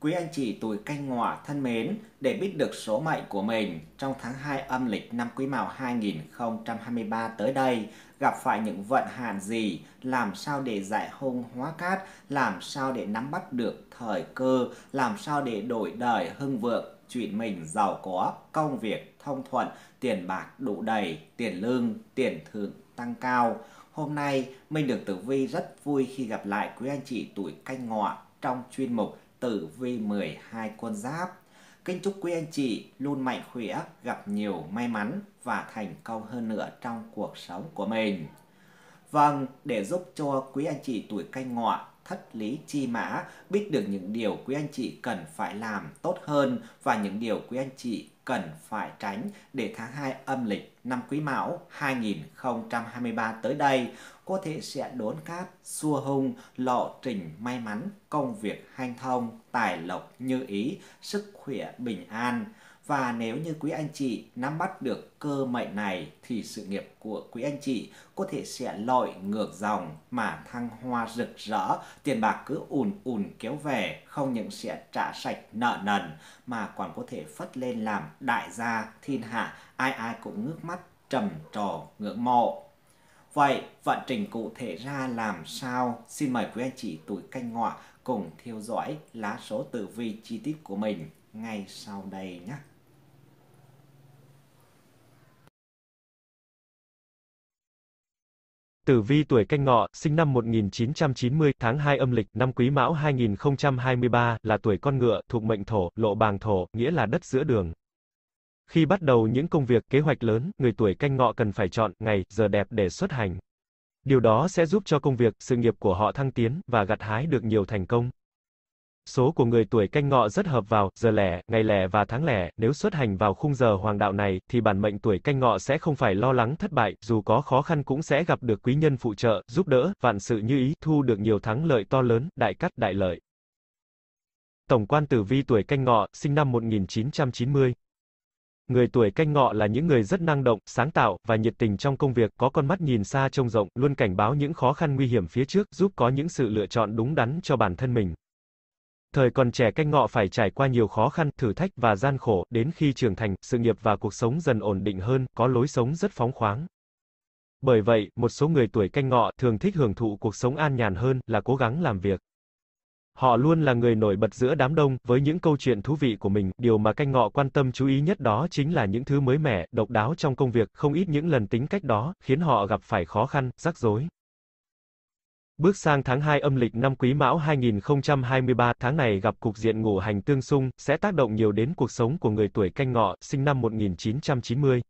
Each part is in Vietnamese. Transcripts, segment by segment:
Quý anh chị tuổi canh ngọ thân mến, để biết được số mệnh của mình trong tháng 2 âm lịch năm Quý Mão 2023 tới đây, gặp phải những vận hạn gì, làm sao để giải hung hóa cát, làm sao để nắm bắt được thời cơ, làm sao để đổi đời hưng vượng, chuyện mình giàu có, công việc thông thuận, tiền bạc đủ đầy, tiền lương, tiền thưởng tăng cao. Hôm nay, mình được Tử Vi rất vui khi gặp lại quý anh chị tuổi canh ngọ trong chuyên mục tử V12 con giáp. Kính chúc quý anh chị luôn mạnh khỏe, gặp nhiều may mắn và thành công hơn nữa trong cuộc sống của mình. Vâng, để giúp cho quý anh chị tuổi canh ngọ thất lý chi mã biết được những điều quý anh chị cần phải làm tốt hơn và những điều quý anh chị cần phải tránh để tháng 2 âm lịch năm Quý Mão 2023 tới đây có thể sẽ đốn cát, xua hung, lộ trình may mắn, công việc hanh thông, tài lộc như ý, sức khỏe bình an. Và nếu như quý anh chị nắm bắt được cơ mệnh này thì sự nghiệp của quý anh chị có thể sẽ lội ngược dòng mà thăng hoa rực rỡ, tiền bạc cứ ùn ùn kéo về, không những sẽ trả sạch nợ nần mà còn có thể phất lên làm đại gia thiên hạ, ai ai cũng ngước mắt trầm trồ ngưỡng mộ. Vậy vận trình cụ thể ra làm sao? Xin mời quý anh chị tuổi canh ngọ cùng theo dõi lá số tử vi chi tiết của mình ngay sau đây nhé. Tử vi tuổi canh ngọ, sinh năm 1990, tháng 2 âm lịch, năm quý mão 2023, là tuổi con ngựa, thuộc mệnh thổ, lộ bàng thổ, nghĩa là đất giữa đường. Khi bắt đầu những công việc kế hoạch lớn, người tuổi canh ngọ cần phải chọn ngày, giờ đẹp để xuất hành. Điều đó sẽ giúp cho công việc, sự nghiệp của họ thăng tiến và gặt hái được nhiều thành công. Số của người tuổi canh ngọ rất hợp vào giờ lẻ, ngày lẻ và tháng lẻ, nếu xuất hành vào khung giờ hoàng đạo này thì bản mệnh tuổi canh ngọ sẽ không phải lo lắng thất bại, dù có khó khăn cũng sẽ gặp được quý nhân phụ trợ, giúp đỡ, vạn sự như ý, thu được nhiều thắng lợi to lớn, đại cát đại lợi. Tổng quan tử vi tuổi canh ngọ, sinh năm 1990 Người tuổi canh ngọ là những người rất năng động, sáng tạo và nhiệt tình trong công việc, có con mắt nhìn xa trông rộng, luôn cảnh báo những khó khăn nguy hiểm phía trước, giúp có những sự lựa chọn đúng đắn cho bản thân mình. Thời còn trẻ canh ngọ phải trải qua nhiều khó khăn, thử thách và gian khổ, đến khi trưởng thành, sự nghiệp và cuộc sống dần ổn định hơn, có lối sống rất phóng khoáng. Bởi vậy, một số người tuổi canh ngọ thường thích hưởng thụ cuộc sống an nhàn hơn là cố gắng làm việc. Họ luôn là người nổi bật giữa đám đông, với những câu chuyện thú vị của mình, điều mà canh ngọ quan tâm chú ý nhất đó chính là những thứ mới mẻ, độc đáo trong công việc, không ít những lần tính cách đó, khiến họ gặp phải khó khăn, rắc rối. Bước sang tháng 2 âm lịch năm Quý Mão 2023, tháng này gặp cục diện ngũ hành tương xung, sẽ tác động nhiều đến cuộc sống của người tuổi canh ngọ, sinh năm 1990.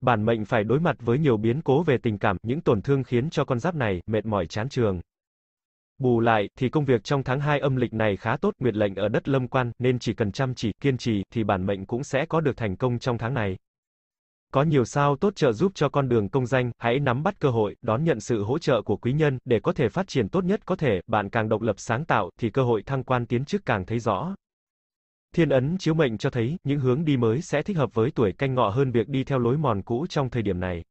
Bản mệnh phải đối mặt với nhiều biến cố về tình cảm, những tổn thương khiến cho con giáp này mệt mỏi chán trường. Bù lại, thì công việc trong tháng 2 âm lịch này khá tốt, nguyệt lệnh ở đất lâm quan, nên chỉ cần chăm chỉ, kiên trì, thì bản mệnh cũng sẽ có được thành công trong tháng này. Có nhiều sao tốt trợ giúp cho con đường công danh, hãy nắm bắt cơ hội, đón nhận sự hỗ trợ của quý nhân, để có thể phát triển tốt nhất có thể, bạn càng độc lập sáng tạo, thì cơ hội thăng quan tiến chức càng thấy rõ. Thiên ấn chiếu mệnh cho thấy, những hướng đi mới sẽ thích hợp với tuổi canh ngọ hơn việc đi theo lối mòn cũ trong thời điểm này.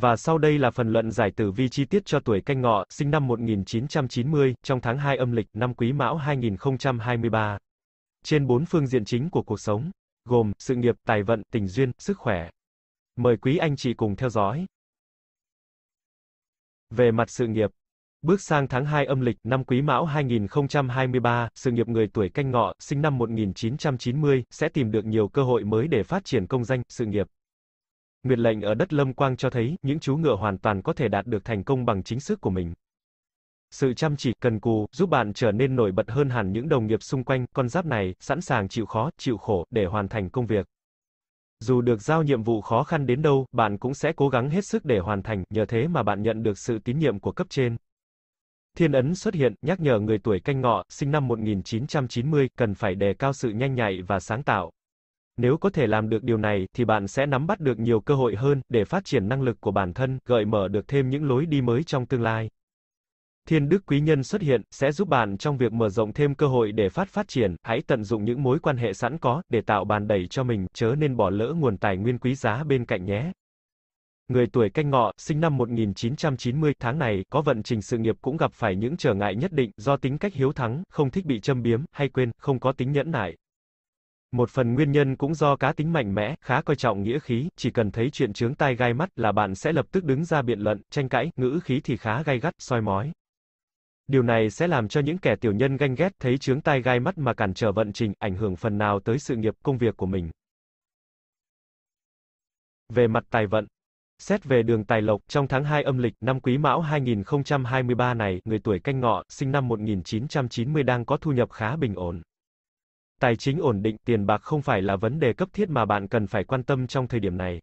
Và sau đây là phần luận giải tử vi chi tiết cho tuổi canh ngọ, sinh năm 1990, trong tháng 2 âm lịch, năm quý mão 2023. Trên bốn phương diện chính của cuộc sống, gồm sự nghiệp, tài vận, tình duyên, sức khỏe. Mời quý anh chị cùng theo dõi. Về mặt sự nghiệp, Bước sang tháng 2 âm lịch, năm Quý Mão 2023, sự nghiệp người tuổi canh ngọ, sinh năm 1990, sẽ tìm được nhiều cơ hội mới để phát triển công danh, sự nghiệp. Nguyệt lệnh ở đất Lâm Quang cho thấy, những chú ngựa hoàn toàn có thể đạt được thành công bằng chính sức của mình. Sự chăm chỉ, cần cù, giúp bạn trở nên nổi bật hơn hẳn những đồng nghiệp xung quanh, con giáp này, sẵn sàng chịu khó, chịu khổ, để hoàn thành công việc. Dù được giao nhiệm vụ khó khăn đến đâu, bạn cũng sẽ cố gắng hết sức để hoàn thành, nhờ thế mà bạn nhận được sự tín nhiệm của cấp trên. Thiên ấn xuất hiện, nhắc nhở người tuổi canh ngọ, sinh năm 1990, cần phải đề cao sự nhanh nhạy và sáng tạo. Nếu có thể làm được điều này thì bạn sẽ nắm bắt được nhiều cơ hội hơn để phát triển năng lực của bản thân, gợi mở được thêm những lối đi mới trong tương lai. Thiên đức quý nhân xuất hiện sẽ giúp bạn trong việc mở rộng thêm cơ hội để phát phát triển, hãy tận dụng những mối quan hệ sẵn có để tạo bàn đẩy cho mình, chớ nên bỏ lỡ nguồn tài nguyên quý giá bên cạnh nhé. Người tuổi canh ngọ, sinh năm 1990, tháng này, có vận trình sự nghiệp cũng gặp phải những trở ngại nhất định, do tính cách hiếu thắng, không thích bị châm biếm, hay quên, không có tính nhẫn nại. Một phần nguyên nhân cũng do cá tính mạnh mẽ, khá coi trọng nghĩa khí, chỉ cần thấy chuyện chướng tai gai mắt là bạn sẽ lập tức đứng ra biện luận, tranh cãi, ngữ khí thì khá gai gắt, soi mói. Điều này sẽ làm cho những kẻ tiểu nhân ganh ghét thấy chướng tai gai mắt mà cản trở vận trình, ảnh hưởng phần nào tới sự nghiệp, công việc của mình. Về mặt tài vận, Xét về đường tài lộc, trong tháng 2 âm lịch năm Quý Mão 2023 này, người tuổi Canh Ngọ, sinh năm 1990 đang có thu nhập khá bình ổn. Tài chính ổn định, tiền bạc không phải là vấn đề cấp thiết mà bạn cần phải quan tâm trong thời điểm này.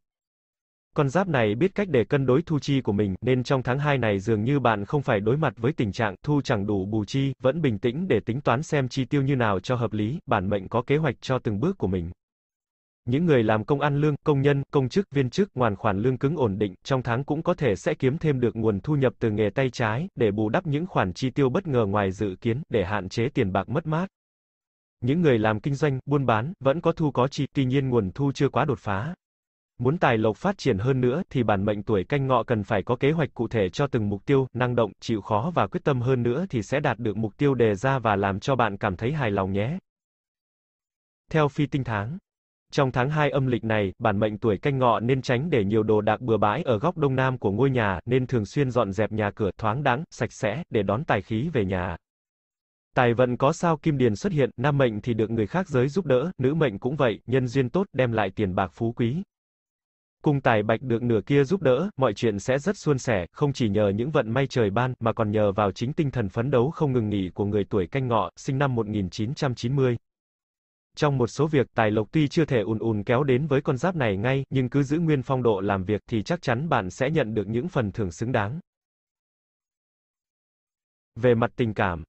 Con giáp này biết cách để cân đối thu chi của mình, nên trong tháng 2 này dường như bạn không phải đối mặt với tình trạng thu chẳng đủ bù chi, vẫn bình tĩnh để tính toán xem chi tiêu như nào cho hợp lý, bản mệnh có kế hoạch cho từng bước của mình. Những người làm công ăn lương, công nhân, công chức, viên chức, hoàn khoản lương cứng ổn định, trong tháng cũng có thể sẽ kiếm thêm được nguồn thu nhập từ nghề tay trái, để bù đắp những khoản chi tiêu bất ngờ ngoài dự kiến, để hạn chế tiền bạc mất mát. Những người làm kinh doanh, buôn bán, vẫn có thu có chi, tuy nhiên nguồn thu chưa quá đột phá. Muốn tài lộc phát triển hơn nữa thì bản mệnh tuổi canh ngọ cần phải có kế hoạch cụ thể cho từng mục tiêu, năng động, chịu khó và quyết tâm hơn nữa thì sẽ đạt được mục tiêu đề ra và làm cho bạn cảm thấy hài lòng nhé. Theo phi tinh tháng trong tháng 2 âm lịch này, bản mệnh tuổi canh ngọ nên tránh để nhiều đồ đạc bừa bãi ở góc đông nam của ngôi nhà, nên thường xuyên dọn dẹp nhà cửa thoáng đãng, sạch sẽ, để đón tài khí về nhà. Tài vận có sao kim điền xuất hiện, nam mệnh thì được người khác giới giúp đỡ, nữ mệnh cũng vậy, nhân duyên tốt đem lại tiền bạc phú quý. Cung tài bạch được nửa kia giúp đỡ, mọi chuyện sẽ rất suôn sẻ, không chỉ nhờ những vận may trời ban, mà còn nhờ vào chính tinh thần phấn đấu không ngừng nghỉ của người tuổi canh ngọ, sinh năm 1990. Trong một số việc, tài lộc tuy chưa thể ùn ùn kéo đến với con giáp này ngay, nhưng cứ giữ nguyên phong độ làm việc thì chắc chắn bạn sẽ nhận được những phần thưởng xứng đáng. Về mặt tình cảm,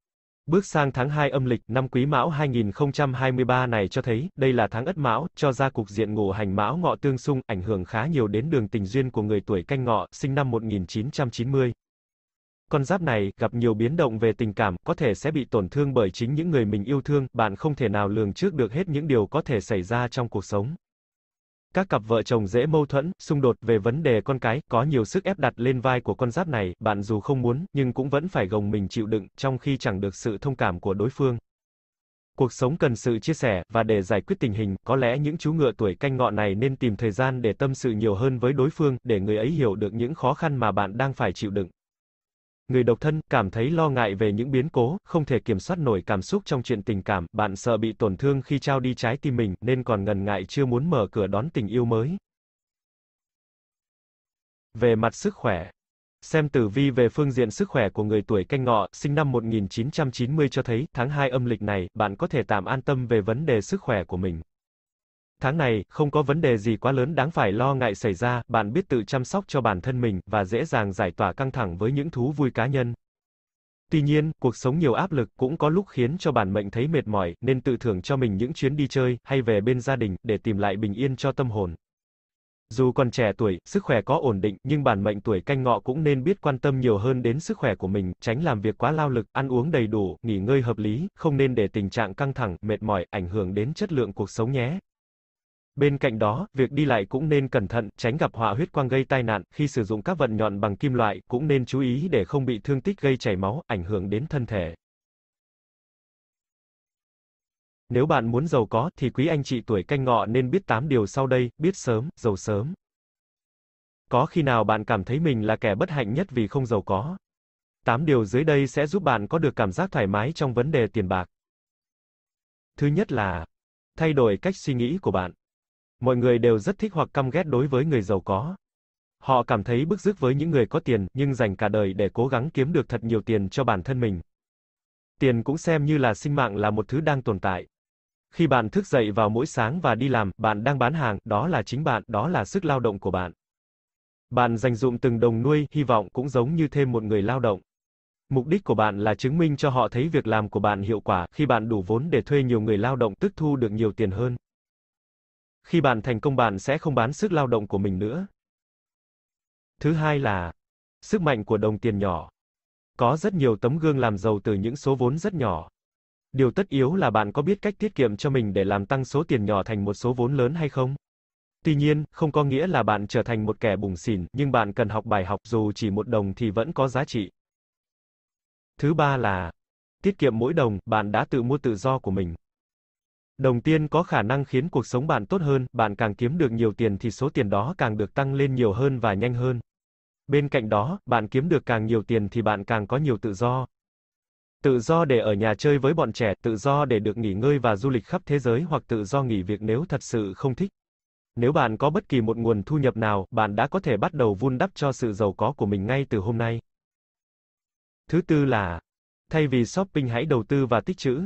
Bước sang tháng 2 âm lịch năm Quý Mão 2023 này cho thấy, đây là tháng Ất Mão, cho ra cục diện ngũ hành Mão Ngọ tương xung, ảnh hưởng khá nhiều đến đường tình duyên của người tuổi Canh Ngọ, sinh năm 1990. Con giáp này gặp nhiều biến động về tình cảm, có thể sẽ bị tổn thương bởi chính những người mình yêu thương, bạn không thể nào lường trước được hết những điều có thể xảy ra trong cuộc sống. Các cặp vợ chồng dễ mâu thuẫn, xung đột về vấn đề con cái, có nhiều sức ép đặt lên vai của con giáp này, bạn dù không muốn, nhưng cũng vẫn phải gồng mình chịu đựng, trong khi chẳng được sự thông cảm của đối phương. Cuộc sống cần sự chia sẻ, và để giải quyết tình hình, có lẽ những chú ngựa tuổi canh ngọ này nên tìm thời gian để tâm sự nhiều hơn với đối phương, để người ấy hiểu được những khó khăn mà bạn đang phải chịu đựng người độc thân cảm thấy lo ngại về những biến cố, không thể kiểm soát nổi cảm xúc trong chuyện tình cảm, bạn sợ bị tổn thương khi trao đi trái tim mình nên còn ngần ngại chưa muốn mở cửa đón tình yêu mới. Về mặt sức khỏe, Xem tử vi về phương diện sức khỏe của người tuổi canh ngọ, sinh năm 1990 cho thấy, tháng 2 âm lịch này, bạn có thể tạm an tâm về vấn đề sức khỏe của mình. Tháng này, không có vấn đề gì quá lớn đáng phải lo ngại xảy ra, bạn biết tự chăm sóc cho bản thân mình, và dễ dàng giải tỏa căng thẳng với những thú vui cá nhân. Tuy nhiên, cuộc sống nhiều áp lực cũng có lúc khiến cho bản mệnh thấy mệt mỏi, nên tự thưởng cho mình những chuyến đi chơi, hay về bên gia đình, để tìm lại bình yên cho tâm hồn. Dù còn trẻ tuổi, sức khỏe có ổn định, nhưng bản mệnh tuổi canh ngọ cũng nên biết quan tâm nhiều hơn đến sức khỏe của mình, tránh làm việc quá lao lực, ăn uống đầy đủ, nghỉ ngơi hợp lý, không nên để tình trạng căng thẳng, mệt mỏi, ảnh hưởng đến chất lượng cuộc sống nhé. Bên cạnh đó, việc đi lại cũng nên cẩn thận, tránh gặp họa huyết quang gây tai nạn, khi sử dụng các vật nhọn bằng kim loại, cũng nên chú ý để không bị thương tích gây chảy máu, ảnh hưởng đến thân thể. Nếu bạn muốn giàu có, thì quý anh chị tuổi canh ngọ nên biết 8 điều sau đây, biết sớm, giàu sớm. Có khi nào bạn cảm thấy mình là kẻ bất hạnh nhất vì không giàu có? 8 điều dưới đây sẽ giúp bạn có được cảm giác thoải mái trong vấn đề tiền bạc. Thứ nhất là, thay đổi cách suy nghĩ của bạn. Mọi người đều rất thích hoặc căm ghét đối với người giàu có. Họ cảm thấy bức rứt với những người có tiền, nhưng dành cả đời để cố gắng kiếm được thật nhiều tiền cho bản thân mình. Tiền cũng xem như là sinh mạng là một thứ đang tồn tại. Khi bạn thức dậy vào mỗi sáng và đi làm, bạn đang bán hàng, đó là chính bạn, đó là sức lao động của bạn. Bạn dành dụm từng đồng nuôi, hy vọng cũng giống như thêm một người lao động. Mục đích của bạn là chứng minh cho họ thấy việc làm của bạn hiệu quả, khi bạn đủ vốn để thuê nhiều người lao động tức thu được nhiều tiền hơn. Khi bạn thành công bạn sẽ không bán sức lao động của mình nữa. Thứ hai là sức mạnh của đồng tiền nhỏ. Có rất nhiều tấm gương làm giàu từ những số vốn rất nhỏ. Điều tất yếu là bạn có biết cách tiết kiệm cho mình để làm tăng số tiền nhỏ thành một số vốn lớn hay không? Tuy nhiên, không có nghĩa là bạn trở thành một kẻ bùng xỉn, nhưng bạn cần học bài học dù chỉ một đồng thì vẫn có giá trị. Thứ ba là tiết kiệm mỗi đồng, bạn đã tự mua tự do của mình. Đồng tiền có khả năng khiến cuộc sống bạn tốt hơn, bạn càng kiếm được nhiều tiền thì số tiền đó càng được tăng lên nhiều hơn và nhanh hơn. Bên cạnh đó, bạn kiếm được càng nhiều tiền thì bạn càng có nhiều tự do. Tự do để ở nhà chơi với bọn trẻ, tự do để được nghỉ ngơi và du lịch khắp thế giới hoặc tự do nghỉ việc nếu thật sự không thích. Nếu bạn có bất kỳ một nguồn thu nhập nào, bạn đã có thể bắt đầu vun đắp cho sự giàu có của mình ngay từ hôm nay. Thứ tư là, thay vì shopping hãy đầu tư và tích trữ.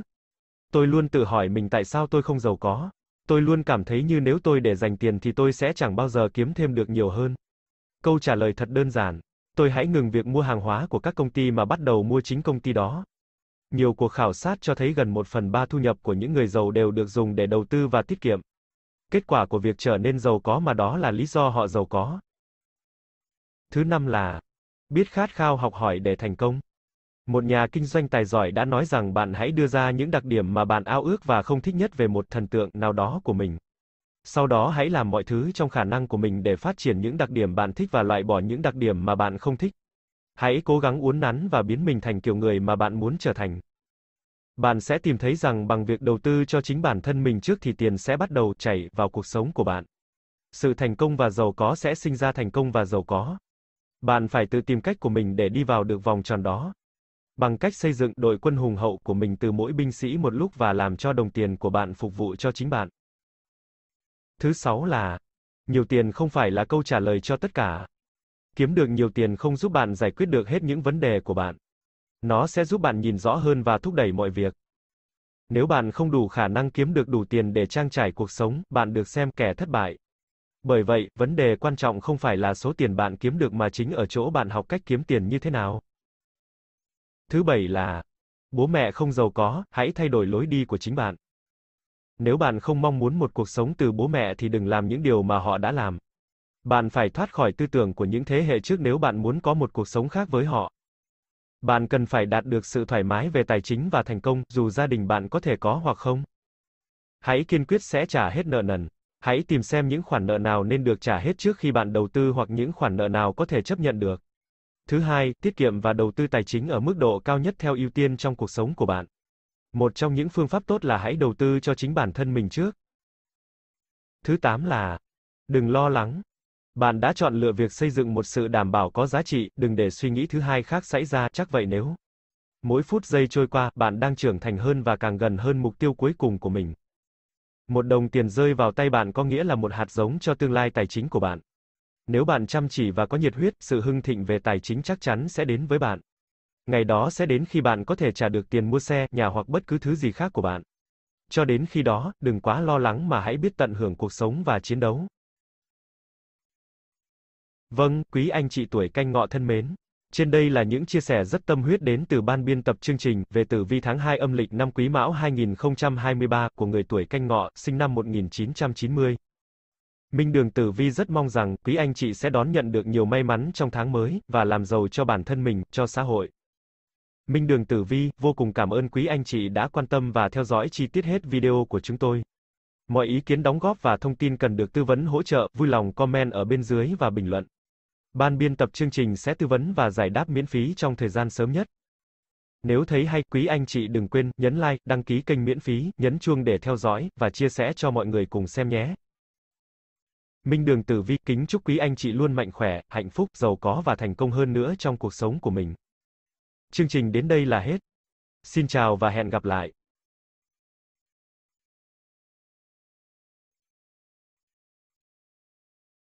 Tôi luôn tự hỏi mình tại sao tôi không giàu có. Tôi luôn cảm thấy như nếu tôi để dành tiền thì tôi sẽ chẳng bao giờ kiếm thêm được nhiều hơn. Câu trả lời thật đơn giản. Tôi hãy ngừng việc mua hàng hóa của các công ty mà bắt đầu mua chính công ty đó. Nhiều cuộc khảo sát cho thấy gần một phần ba thu nhập của những người giàu đều được dùng để đầu tư và tiết kiệm. Kết quả của việc trở nên giàu có mà đó là lý do họ giàu có. Thứ năm là biết khát khao học hỏi để thành công. Một nhà kinh doanh tài giỏi đã nói rằng bạn hãy đưa ra những đặc điểm mà bạn ao ước và không thích nhất về một thần tượng nào đó của mình. Sau đó hãy làm mọi thứ trong khả năng của mình để phát triển những đặc điểm bạn thích và loại bỏ những đặc điểm mà bạn không thích. Hãy cố gắng uốn nắn và biến mình thành kiểu người mà bạn muốn trở thành. Bạn sẽ tìm thấy rằng bằng việc đầu tư cho chính bản thân mình trước thì tiền sẽ bắt đầu chảy vào cuộc sống của bạn. Sự thành công và giàu có sẽ sinh ra thành công và giàu có. Bạn phải tự tìm cách của mình để đi vào được vòng tròn đó bằng cách xây dựng đội quân hùng hậu của mình từ mỗi binh sĩ một lúc và làm cho đồng tiền của bạn phục vụ cho chính bạn. Thứ sáu là, nhiều tiền không phải là câu trả lời cho tất cả. Kiếm được nhiều tiền không giúp bạn giải quyết được hết những vấn đề của bạn. Nó sẽ giúp bạn nhìn rõ hơn và thúc đẩy mọi việc. Nếu bạn không đủ khả năng kiếm được đủ tiền để trang trải cuộc sống, bạn được xem kẻ thất bại. Bởi vậy, vấn đề quan trọng không phải là số tiền bạn kiếm được mà chính ở chỗ bạn học cách kiếm tiền như thế nào. Thứ bảy là, bố mẹ không giàu có, hãy thay đổi lối đi của chính bạn. Nếu bạn không mong muốn một cuộc sống từ bố mẹ thì đừng làm những điều mà họ đã làm. Bạn phải thoát khỏi tư tưởng của những thế hệ trước nếu bạn muốn có một cuộc sống khác với họ. Bạn cần phải đạt được sự thoải mái về tài chính và thành công, dù gia đình bạn có thể có hoặc không. Hãy kiên quyết sẽ trả hết nợ nần. Hãy tìm xem những khoản nợ nào nên được trả hết trước khi bạn đầu tư hoặc những khoản nợ nào có thể chấp nhận được. Thứ hai, tiết kiệm và đầu tư tài chính ở mức độ cao nhất theo ưu tiên trong cuộc sống của bạn. Một trong những phương pháp tốt là hãy đầu tư cho chính bản thân mình trước. Thứ tám là đừng lo lắng. Bạn đã chọn lựa việc xây dựng một sự đảm bảo có giá trị, đừng để suy nghĩ thứ hai khác xảy ra, chắc vậy nếu. Mỗi phút giây trôi qua, bạn đang trưởng thành hơn và càng gần hơn mục tiêu cuối cùng của mình. Một đồng tiền rơi vào tay bạn có nghĩa là một hạt giống cho tương lai tài chính của bạn. Nếu bạn chăm chỉ và có nhiệt huyết, sự hưng thịnh về tài chính chắc chắn sẽ đến với bạn. Ngày đó sẽ đến khi bạn có thể trả được tiền mua xe, nhà hoặc bất cứ thứ gì khác của bạn. Cho đến khi đó, đừng quá lo lắng mà hãy biết tận hưởng cuộc sống và chiến đấu. Vâng, quý anh chị tuổi canh ngọ thân mến. Trên đây là những chia sẻ rất tâm huyết đến từ ban biên tập chương trình về tử vi tháng 2 âm lịch năm Quý Mão 2023 của người tuổi canh ngọ, sinh năm 1990. Minh Đường Tử Vi rất mong rằng, quý anh chị sẽ đón nhận được nhiều may mắn trong tháng mới, và làm giàu cho bản thân mình, cho xã hội. Minh Đường Tử Vi, vô cùng cảm ơn quý anh chị đã quan tâm và theo dõi chi tiết hết video của chúng tôi. Mọi ý kiến đóng góp và thông tin cần được tư vấn hỗ trợ, vui lòng comment ở bên dưới và bình luận. Ban biên tập chương trình sẽ tư vấn và giải đáp miễn phí trong thời gian sớm nhất. Nếu thấy hay, quý anh chị đừng quên nhấn like, đăng ký kênh miễn phí, nhấn chuông để theo dõi và chia sẻ cho mọi người cùng xem nhé. Minh Đường Tử Vi kính chúc quý anh chị luôn mạnh khỏe, hạnh phúc, giàu có và thành công hơn nữa trong cuộc sống của mình. Chương trình đến đây là hết. Xin chào và hẹn gặp lại.